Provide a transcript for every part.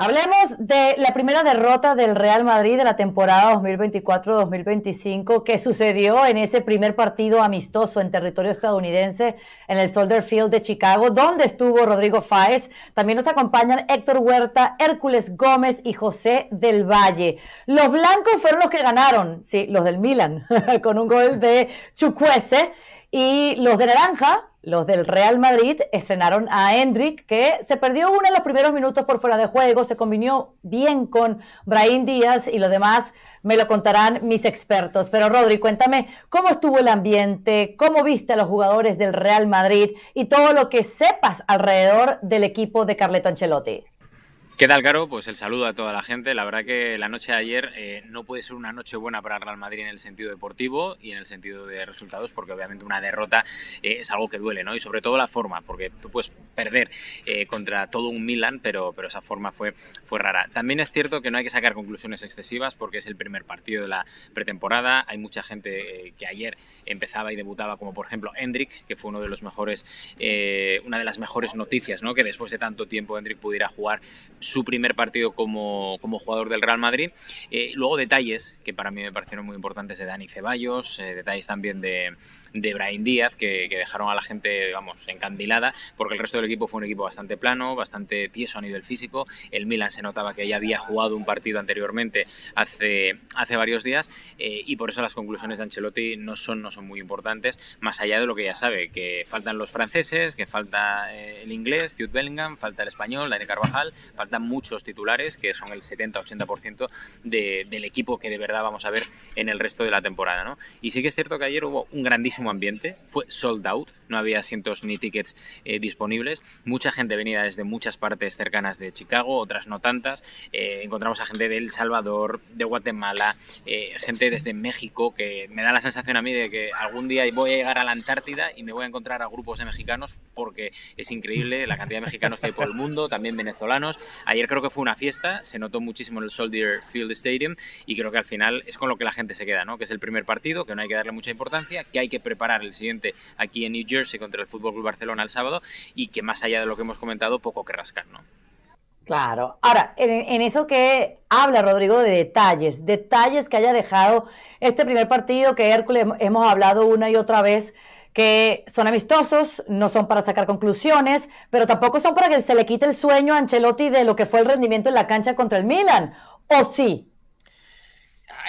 Hablemos de la primera derrota del Real Madrid de la temporada 2024-2025 que sucedió en ese primer partido amistoso en territorio estadounidense en el Soldier Field de Chicago, donde estuvo Rodrigo Fáez. También nos acompañan Héctor Huerta, Hércules Gómez y José del Valle. Los blancos fueron los que ganaron, sí, los del Milan, con un gol de Chukwese. Y los de naranja, los del Real Madrid, estrenaron a Hendrik, que se perdió uno de los primeros minutos por fuera de juego, se combinó bien con Brahim Díaz y lo demás me lo contarán mis expertos. Pero Rodri, cuéntame cómo estuvo el ambiente, cómo viste a los jugadores del Real Madrid y todo lo que sepas alrededor del equipo de Carleto Ancelotti. ¿Qué tal, Caro? Pues el saludo a toda la gente. La verdad que la noche de ayer eh, no puede ser una noche buena para Real Madrid en el sentido deportivo y en el sentido de resultados, porque obviamente una derrota eh, es algo que duele, ¿no? Y sobre todo la forma, porque tú puedes perder eh, contra todo un Milan, pero, pero esa forma fue, fue rara. También es cierto que no hay que sacar conclusiones excesivas porque es el primer partido de la pretemporada. Hay mucha gente que ayer empezaba y debutaba, como por ejemplo Hendrik, que fue uno de los mejores, una de las mejores noticias, ¿no? Que después de tanto tiempo Hendrik pudiera jugar su primer partido como, como jugador del Real Madrid. Eh, luego detalles que para mí me parecieron muy importantes de Dani Ceballos, eh, detalles también de, de Brian Díaz que, que, dejaron a la gente, vamos, encandilada, porque el resto del equipo fue un equipo bastante plano, bastante tieso a nivel físico. El Milan se notaba que ya había jugado un partido anteriormente hace, hace varios días eh, y por eso las conclusiones de Ancelotti no son, no son muy importantes, más allá de lo que ya sabe, que faltan los franceses, que falta eh, el inglés, Jude Bellingham, falta el español, Dani Carvajal, falta muchos titulares, que son el 70-80% del equipo que de verdad vamos a ver en el resto de la temporada. Y sí que es cierto que ayer hubo un grandísimo ambiente, fue sold out, no había asientos ni tickets eh, disponibles, mucha gente venía desde muchas partes cercanas de Chicago, otras no tantas, eh, encontramos a gente de El Salvador, de Guatemala, eh, gente desde México, que me da la sensación a mí de que algún día voy a llegar a la Antártida y me voy a encontrar a grupos de mexicanos porque es increíble la cantidad de mexicanos que hay por el mundo, también venezolanos, Ayer creo que fue una fiesta, se notó muchísimo en el Soldier Field Stadium y creo que al final es con lo que la gente se queda, ¿no? Que es el primer partido, que no hay que darle mucha importancia, que hay que preparar el siguiente aquí en New Jersey contra el Fútbol Barcelona el sábado y que más allá de lo que hemos comentado, poco que rascar, ¿no? Claro. Ahora, en, en, eso que habla Rodrigo de detalles, detalles que haya dejado este primer partido que Hércules hemos hablado una y otra vez que son amistosos, no son para sacar conclusiones, pero tampoco son para que se le quite el sueño a Ancelotti de lo que fue el rendimiento en la cancha contra el Milan, ¿o sí?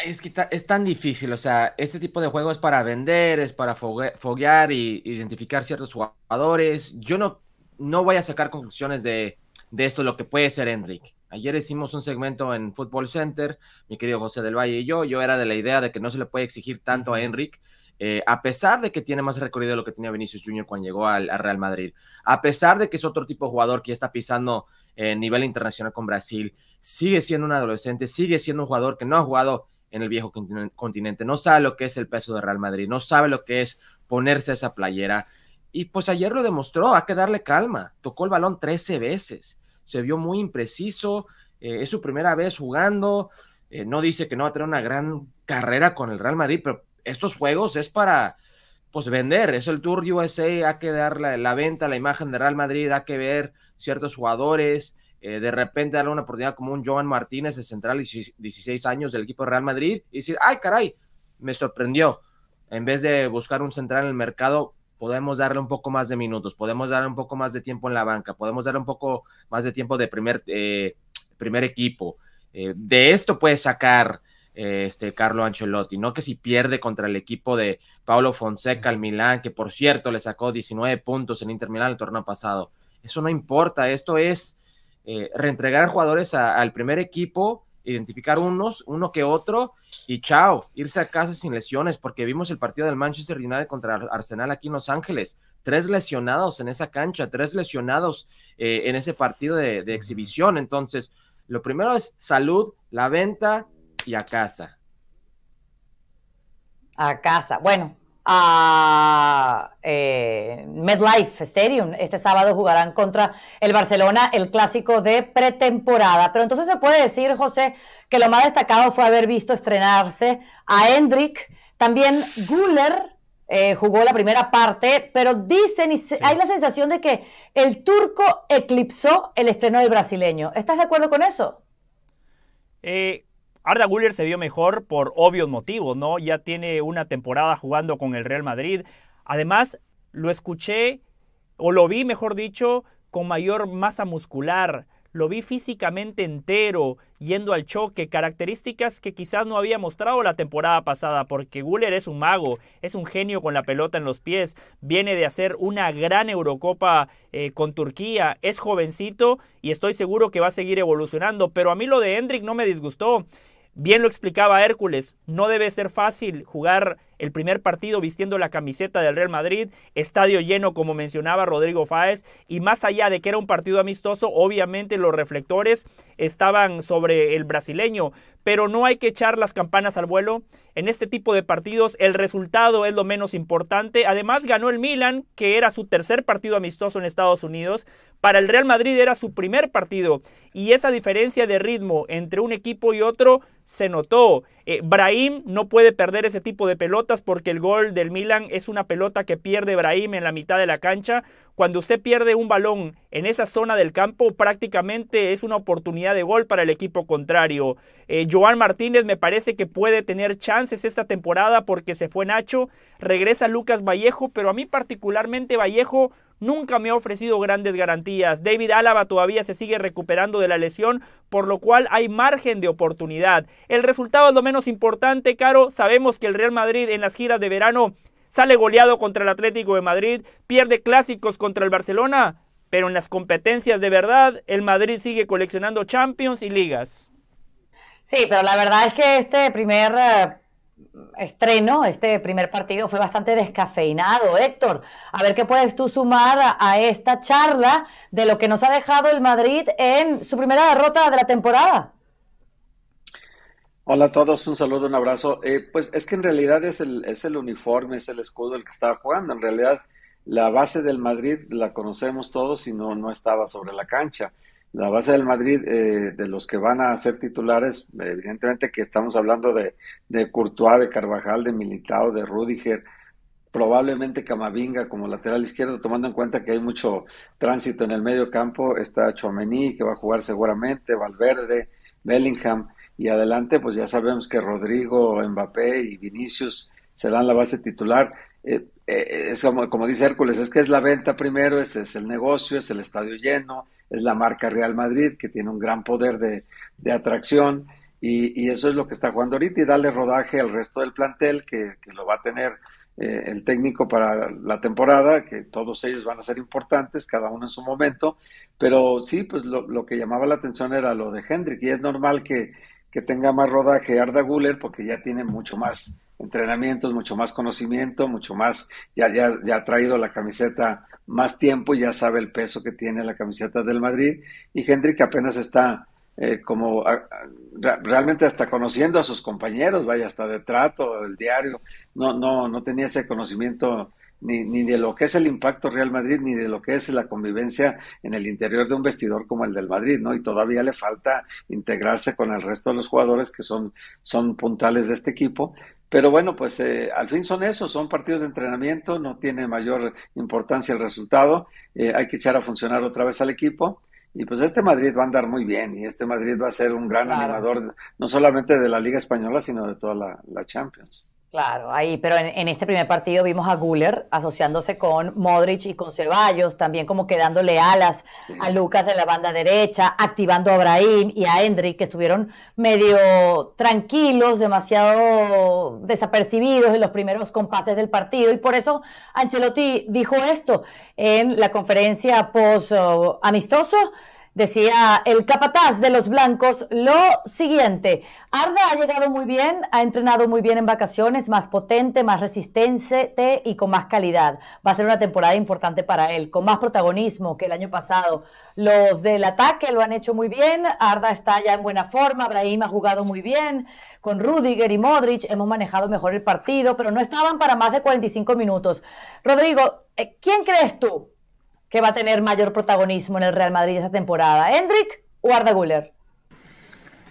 Es que es tan difícil, o sea, este tipo de juego es para vender, es para foguear e identificar ciertos jugadores. Yo no, no voy a sacar conclusiones de, de esto, lo que puede ser Enric, Ayer hicimos un segmento en Football Center, mi querido José del Valle y yo, yo era de la idea de que no se le puede exigir tanto a Enric eh, a pesar de que tiene más recorrido de lo que tenía Vinicius Jr. cuando llegó al, Real Madrid, a pesar de que es otro tipo de jugador que ya está pisando eh, nivel internacional con Brasil, sigue siendo un adolescente, sigue siendo un jugador que no ha jugado en el viejo continente, no sabe lo que es el peso de Real Madrid, no sabe lo que es ponerse esa playera. Y pues ayer lo demostró, hay que darle calma, tocó el balón 13 veces, se vio muy impreciso, eh, es su primera vez jugando, eh, no dice que no va a tener una gran carrera con el Real Madrid, pero estos juegos es para pues vender, es el Tour USA, hay que dar la, venta, la imagen de Real Madrid, hay que ver ciertos jugadores, eh, de repente darle una oportunidad como un Joan Martínez, el central 16 años del equipo de Real Madrid, y decir, ay caray, me sorprendió. En vez de buscar un central en el mercado, podemos darle un poco más de minutos, podemos darle un poco más de tiempo en la banca, podemos darle un poco más de tiempo de primer, eh, primer equipo. Eh, de esto puedes sacar este, Carlo Ancelotti, ¿no? Que si pierde contra el equipo de Paulo Fonseca, al Milán, que por cierto le sacó 19 puntos en Inter Milán el torneo pasado. Eso no importa, esto es eh, reentregar jugadores al primer equipo, identificar unos, uno que otro, y chao, irse a casa sin lesiones, porque vimos el partido del Manchester United contra Arsenal aquí en Los Ángeles, tres lesionados en esa cancha, tres lesionados eh, en ese partido de exhibición. Entonces, lo primero es salud, la venta, y a casa. A casa. Bueno, a eh, MedLife Stadium. Este sábado jugarán contra el Barcelona el clásico de pretemporada. Pero entonces se puede decir, José, que lo más destacado fue haber visto estrenarse a Hendrik. También Guller eh, jugó la primera parte, pero dicen hay la sensación de que el turco eclipsó el estreno del brasileño. ¿Estás de acuerdo con eso? Eh, Arda Guller se vio mejor por obvios motivos, ¿no? Ya tiene una temporada jugando con el Real Madrid. Además, lo escuché, o lo vi, mejor dicho, con mayor masa muscular. Lo vi físicamente entero, yendo al choque, características que quizás no había mostrado la temporada pasada, porque Guller es un mago, es un genio con la pelota en los pies, viene de hacer una gran Eurocopa eh, con Turquía, es jovencito y estoy seguro que va a seguir evolucionando, pero a mí lo de Hendrik no me disgustó. Bien lo explicaba Hércules, no debe ser fácil jugar el primer partido vistiendo la camiseta del Real Madrid, estadio lleno como mencionaba Rodrigo Fáez, y más allá de que era un partido amistoso, obviamente los reflectores estaban sobre el brasileño, pero no hay que echar las campanas al vuelo. En este tipo de partidos el resultado es lo menos importante. Además ganó el Milan, que era su tercer partido amistoso en Estados Unidos. Para el Real Madrid era su primer partido. Y esa diferencia de ritmo entre un equipo y otro se notó. Eh, Brahim no puede perder ese tipo de pelotas porque el gol del Milan es una pelota que pierde Brahim en la mitad de la cancha. Cuando usted pierde un balón en esa zona del campo, prácticamente es una oportunidad de gol para el equipo contrario. Eh, Joan Martínez me parece que puede tener chances esta temporada porque se fue Nacho, regresa Lucas Vallejo, pero a mí particularmente Vallejo nunca me ha ofrecido grandes garantías. David Álava todavía se sigue recuperando de la lesión, por lo cual hay margen de oportunidad. El resultado es lo menos importante, Caro. Sabemos que el Real Madrid en las giras de verano Sale goleado contra el Atlético de Madrid, pierde clásicos contra el Barcelona, pero en las competencias de verdad el Madrid sigue coleccionando Champions y ligas. Sí, pero la verdad es que este primer eh, estreno, este primer partido fue bastante descafeinado, Héctor. A ver qué puedes tú sumar a, a esta charla de lo que nos ha dejado el Madrid en su primera derrota de la temporada. Hola a todos, un saludo, un abrazo. Eh, pues es que en realidad es el, es el uniforme, es el escudo el que estaba jugando. En realidad la base del Madrid la conocemos todos y no, no estaba sobre la cancha. La base del Madrid, eh, de los que van a ser titulares, evidentemente que estamos hablando de, de Courtois, de Carvajal, de Militao, de Rudiger, probablemente Camavinga como lateral izquierdo, tomando en cuenta que hay mucho tránsito en el medio campo, está Chomení, que va a jugar seguramente, Valverde, Bellingham y adelante, pues ya sabemos que Rodrigo, Mbappé y Vinicius serán la base titular. Eh, eh, es como, como, dice Hércules, es que es la venta primero, es, es, el negocio, es el estadio lleno, es la marca Real Madrid que tiene un gran poder de, atracción y, eso es lo que está jugando ahorita y darle rodaje al resto del plantel que, que lo va a tener eh, el técnico para la temporada, que todos ellos van a ser importantes, cada uno en su momento, pero sí, pues lo, lo que llamaba la atención era lo de Hendrik, y es normal que, que tenga más rodaje Arda Guller, porque ya tiene mucho más entrenamientos, mucho más conocimiento, mucho más, ya, ya, ha traído la camiseta más tiempo y ya sabe el peso que tiene la camiseta del Madrid. Y Hendrik apenas está eh, como realmente hasta conociendo a sus compañeros, vaya, hasta de trato, el diario, no, no, no tenía ese conocimiento ni, ni de lo que es el impacto Real Madrid, ni de lo que es la convivencia en el interior de un vestidor como el del Madrid, ¿no? Y todavía le falta integrarse con el resto de los jugadores que son, son puntales de este equipo. Pero bueno, pues eh, al fin son esos, son partidos de entrenamiento, no tiene mayor importancia el resultado, eh, hay que echar a funcionar otra vez al equipo. Y pues este Madrid va a andar muy bien y este Madrid va a ser un gran animador, no solamente de la Liga Española, sino de toda la Champions. Claro, ahí, pero en, este primer partido vimos a Guller asociándose con Modric y con Ceballos, también como quedándole alas a Lucas en la banda derecha, activando a Brahim y a Hendrik, que estuvieron medio tranquilos, demasiado desapercibidos en los primeros compases del partido. Y por eso Ancelotti dijo esto en la conferencia post-amistoso. Oh, Decía el capataz de los blancos lo siguiente, Arda ha llegado muy bien, ha entrenado muy bien en vacaciones, más potente, más resistente y con más calidad. Va a ser una temporada importante para él, con más protagonismo que el año pasado. Los del ataque lo han hecho muy bien, Arda está ya en buena forma, Brahim ha jugado muy bien, con Rudiger y Modric hemos manejado mejor el partido, pero no estaban para más de 45 minutos. Rodrigo, eh, ¿quién crees tú que va a tener mayor protagonismo en el Real Madrid esta temporada? ¿Hendrik o Arda Güler?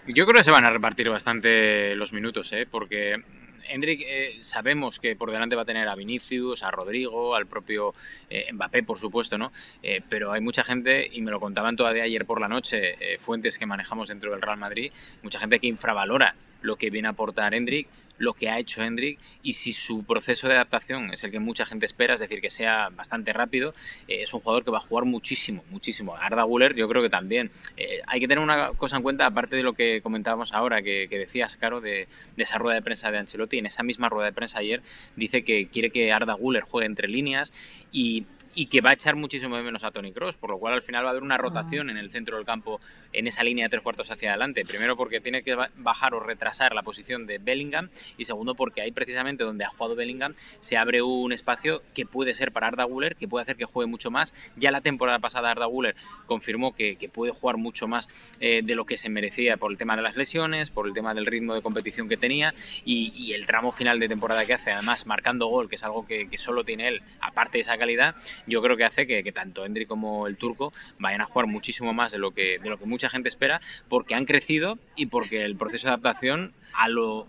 Yo creo que se van a repartir bastante los minutos, ¿eh? porque Hendrik, eh, sabemos que por delante va a tener a Vinicius, a Rodrigo, al propio eh, Mbappé, por supuesto, ¿no? Eh, pero hay mucha gente, y me lo contaban todavía ayer por la noche, fuentes que manejamos dentro del Real Madrid, mucha gente que infravalora lo que viene a aportar Hendrik, lo que ha hecho Hendrik y si su proceso de adaptación es el que mucha gente espera, es decir, que sea bastante rápido, eh, es un jugador que va a jugar muchísimo, muchísimo. Arda Guller yo creo que también. Eh, hay que tener una cosa en cuenta, aparte de lo que comentábamos ahora, que, decías, Caro, de, esa rueda de prensa de Ancelotti, en esa misma rueda de prensa ayer dice que quiere que Arda Guller juegue entre líneas y y que va a echar muchísimo menos a Tony Cross, por lo cual al final va a haber una ah. rotación en el centro del campo en esa línea de tres cuartos hacia adelante. Primero porque tiene que bajar o retrasar la posición de Bellingham y segundo porque ahí precisamente donde ha jugado Bellingham se abre un espacio que puede ser para Arda Guller, que puede hacer que juegue mucho más. Ya la temporada pasada Arda Guller confirmó que, puede jugar mucho más eh, de lo que se merecía por el tema de las lesiones, por el tema del ritmo de competición que tenía y, el tramo final de temporada que hace, además marcando gol, que es algo que, que solo tiene él, aparte de esa calidad, yo creo que hace que, tanto Endri como el turco vayan a jugar muchísimo más de lo, que, de lo que mucha gente espera, porque han crecido y porque el proceso de adaptación a lo,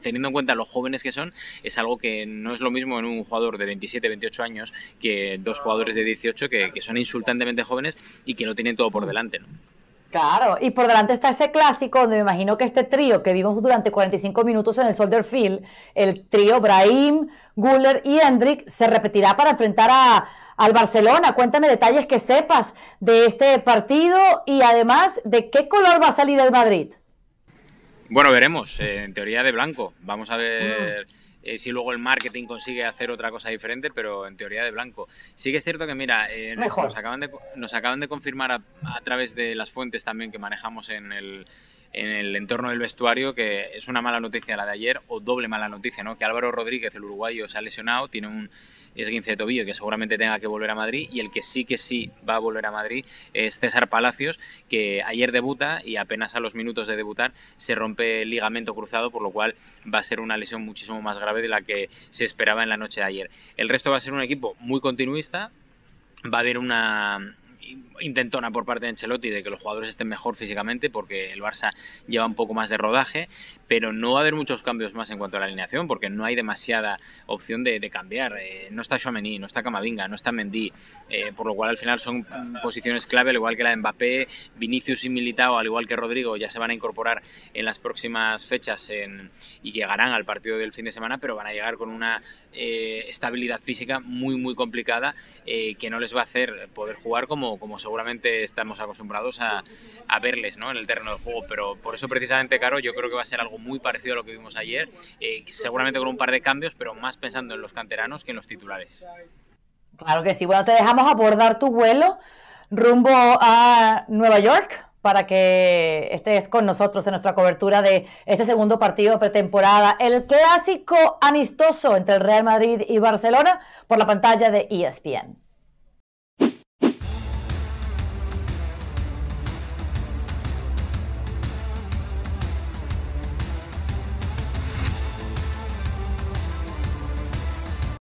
teniendo en cuenta los jóvenes que son, es algo que no es lo mismo en un jugador de 27, 28 años que dos jugadores de 18 que, son insultantemente jóvenes y que no tienen todo por delante. ¿no? Claro, y por delante está ese clásico donde me imagino que este trío que vimos durante 45 minutos en el Soldier Field, el trío Brahim, Guller y Hendrik, se repetirá para enfrentar a, al Barcelona. Cuéntame detalles que sepas de este partido y además de qué color va a salir el Madrid. Bueno, veremos, eh, en teoría de blanco. Vamos a ver. Mm. Eh, si luego el marketing consigue hacer otra cosa diferente, pero en teoría de blanco. Sí que es cierto que, mira, eh, nos, acaban de, nos acaban de confirmar a, través de las fuentes también que manejamos en el, en el entorno del vestuario, que es una mala noticia la de ayer, o doble mala noticia, ¿no? Que Álvaro Rodríguez, el uruguayo, se ha lesionado, tiene un esguince de tobillo que seguramente tenga que volver a Madrid, y el que sí que sí va a volver a Madrid es César Palacios, que ayer debuta y apenas a los minutos de debutar se rompe el ligamento cruzado, por lo cual va a ser una lesión muchísimo más grave de la que se esperaba en la noche de ayer. El resto va a ser un equipo muy continuista, va a haber una intentona por parte de Ancelotti de que los jugadores estén mejor físicamente porque el Barça lleva un poco más de rodaje, pero no va a haber muchos cambios más en cuanto a la alineación porque no hay demasiada opción de, cambiar. Eh, no está Chouameni, no está Camavinga, no está Mendy, eh, por lo cual al final son posiciones clave, al igual que la de Mbappé, Vinicius y Militao, al igual que Rodrigo, ya se van a incorporar en las próximas fechas y llegarán al partido del fin de semana, pero van a llegar con una eh, estabilidad física muy, muy complicada que no les va a hacer poder jugar como como seguramente estamos acostumbrados a, verles en el terreno de juego. Pero por eso precisamente, Caro, yo creo que va a ser algo muy parecido a lo que vimos ayer, eh, seguramente con un par de cambios, pero más pensando en los canteranos que en los titulares. Claro que sí. Bueno, te dejamos abordar tu vuelo rumbo a Nueva York para que estés con nosotros en nuestra cobertura de este segundo partido de pretemporada, el clásico amistoso entre el Real Madrid y Barcelona por la pantalla de ESPN.